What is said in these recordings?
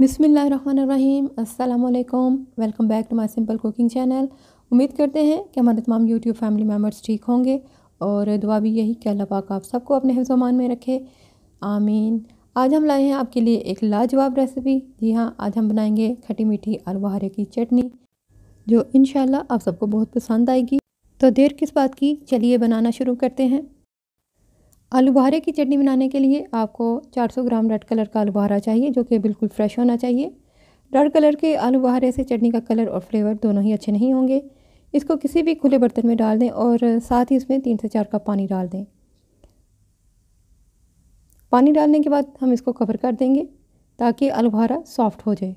बिसमीम् अल्लाम welcome back to my simple cooking channel उम्मीद करते हैं कि हमारे तमाम यूट्यूब फैमिली मेम्बर्स ठीक होंगे और दुआ भी यही कि अल्लाह पाक आप सबको अपने हिफ्जमान में रखे आमीन आज हम लाए हैं आपके लिए एक लाजवाब रेसिपी जी हाँ आज हम बनाएंगे खटी मीठी अलवाहरे की चटनी जो इन आप सबको बहुत पसंद आएगी तो देर किस बात की चलिए बनाना शुरू करते हैं आलू बहारे की चटनी बनाने के लिए आपको 400 ग्राम रेड कलर का आलू बहारा चाहिए जो कि बिल्कुल फ्रेश होना चाहिए रेड कलर के आलू बहारे से चटनी का कलर और फ्लेवर दोनों ही अच्छे नहीं होंगे इसको किसी भी खुले बर्तन में डाल दें और साथ ही इसमें तीन से चार कप पानी डाल दें पानी डालने के बाद हम इसको कवर कर देंगे ताकि आलू बहारा सॉफ्ट हो जाए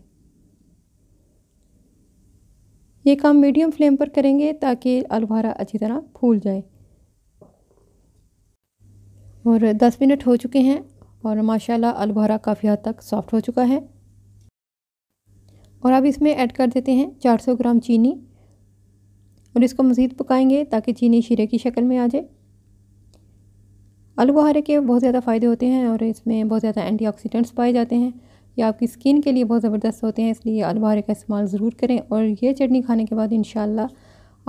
ये काम मीडियम फ्लेम पर करेंगे ताकि आलू बहारा अच्छी तरह फूल जाए और दस मिनट हो चुके हैं और माशाल्लाह अलभरा काफ़ी हद तक सॉफ्ट हो चुका है और अब इसमें ऐड कर देते हैं 400 ग्राम चीनी और इसको मज़ीद पकाएंगे ताकि चीनी शीरे की शक्ल में आ जाए आलू के बहुत ज़्यादा फ़ायदे होते हैं और इसमें बहुत ज़्यादा ऑक्सीडेंट्स पाए जाते हैं ये आपकी स्किन के लिए बहुत ज़बरदस्त होते हैं इसलिए आलू बहारे का इस्तेमाल ज़रूर करें और ये चटनी खाने के बाद इन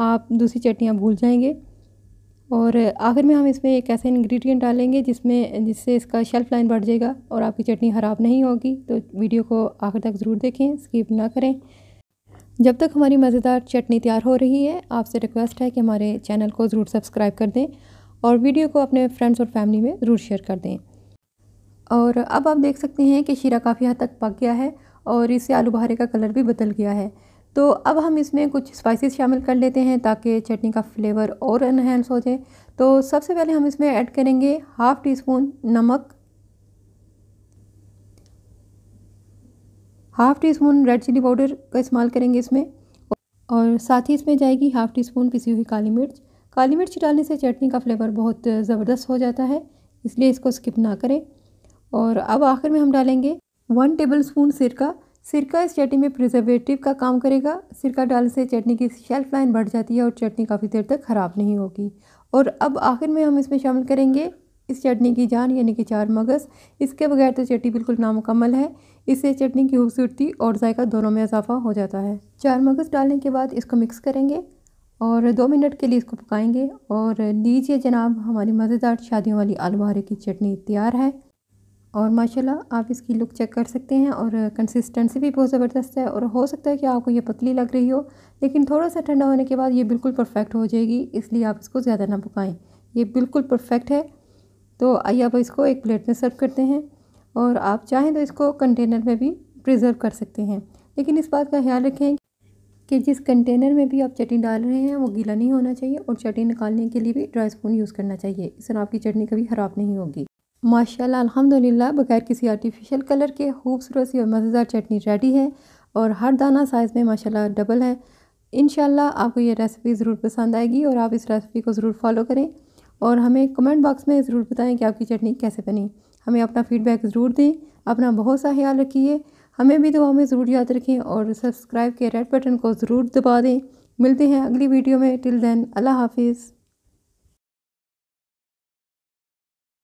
आप दूसरी चटनियाँ भूल जाएंगे और आखिर में हम इसमें एक ऐसा इंग्रेडिएंट डालेंगे जिसमें जिससे इसका शेल्फ़ लाइन बढ़ जाएगा और आपकी चटनी ख़राब नहीं होगी तो वीडियो को आखिर तक ज़रूर देखें स्किप ना करें जब तक हमारी मज़ेदार चटनी तैयार हो रही है आपसे रिक्वेस्ट है कि हमारे चैनल को ज़रूर सब्सक्राइब कर दें और वीडियो को अपने फ्रेंड्स और फैमिली में ज़रूर शेयर कर दें और अब आप देख सकते हैं कि शीरा काफ़ी हद तक पक गया है और इससे आलू बहारे का कलर भी बदल गया है तो अब हम इसमें कुछ स्पाइसेस शामिल कर लेते हैं ताकि चटनी का फ्लेवर और इन्हेंस हो जाए तो सबसे पहले हम इसमें ऐड करेंगे हाफ़ टी स्पून नमक half teaspoon red chilli powder का इस्तेमाल करेंगे इसमें और साथ ही इसमें जाएगी हाफ़ टी स्पून पिसी हुई काली मिर्च काली मिर्च डालने से चटनी का फ्लेवर बहुत ज़बरदस्त हो जाता है इसलिए इसको स्किप ना करें और अब आखिर में हम डालेंगे वन टेबल स्पून सिरका सिरका इस चटनी में प्रिजर्वेटिव का काम करेगा सिरका डालने से चटनी की शेल्फ लाइन बढ़ जाती है और चटनी काफ़ी देर तक ख़राब नहीं होगी और अब आखिर में हम इसमें शामिल करेंगे इस चटनी की जान यानी कि चार मगज़ इसके बगैर तो चटनी बिल्कुल नामुकम्मल है इससे चटनी की खूबसूरती और जायका दोनों में इजाफा हो जाता है चार मगज़ डालने के बाद इसको मिक्स करेंगे और दो मिनट के लिए इसको पकाएंगे और लीजिए जनाब हमारी मज़ेदार शादियों वाली आलू बहारे की चटनी तैयार है और माशाल्लाह आप इसकी लुक चेक कर सकते हैं और कंसिस्टेंसी भी बहुत ज़बरदस्त है और हो सकता है कि आपको ये पतली लग रही हो लेकिन थोड़ा सा ठंडा होने के बाद ये बिल्कुल परफेक्ट हो जाएगी इसलिए आप इसको ज़्यादा ना पकाएं ये बिल्कुल परफेक्ट है तो आइए आप इसको एक प्लेट में सर्व करते हैं और आप चाहें तो इसको कंटेनर में भी प्रिजर्व कर सकते हैं लेकिन इस बात का ख्याल रखें कि जिस कंटेनर में भी आप चटनी डाल रहे हैं वो गीला नहीं होना चाहिए और चटनी निकालने के लिए भी ड्राई स्पून यूज़ करना चाहिए इससे आपकी चटनी कभी ख़राब नहीं होगी माशाल्लाह अल्हम्दुलिल्लाह बगैर किसी आर्टिफिशियल कलर के खूबसूरत सी और मज़ेदार चटनी रेडी है और हर दाना साइज़ में माशाल्लाह डबल है इन आपको ये रेसिपी ज़रूर पसंद आएगी और आप इस रेसिपी को ज़रूर फॉलो करें और हमें कमेंट बॉक्स में ज़रूर बताएं कि आपकी चटनी कैसे बनी हमें अपना फ़ीडबैक ज़रूर दें अपना बहुत सा ख्याल रखिए हमें भी दुआ में ज़रूर याद रखें और सब्सक्राइब के रेड बटन को ज़रूर दबा दें मिलते हैं अगली वीडियो में टिल देन अल्लाह हाफिज़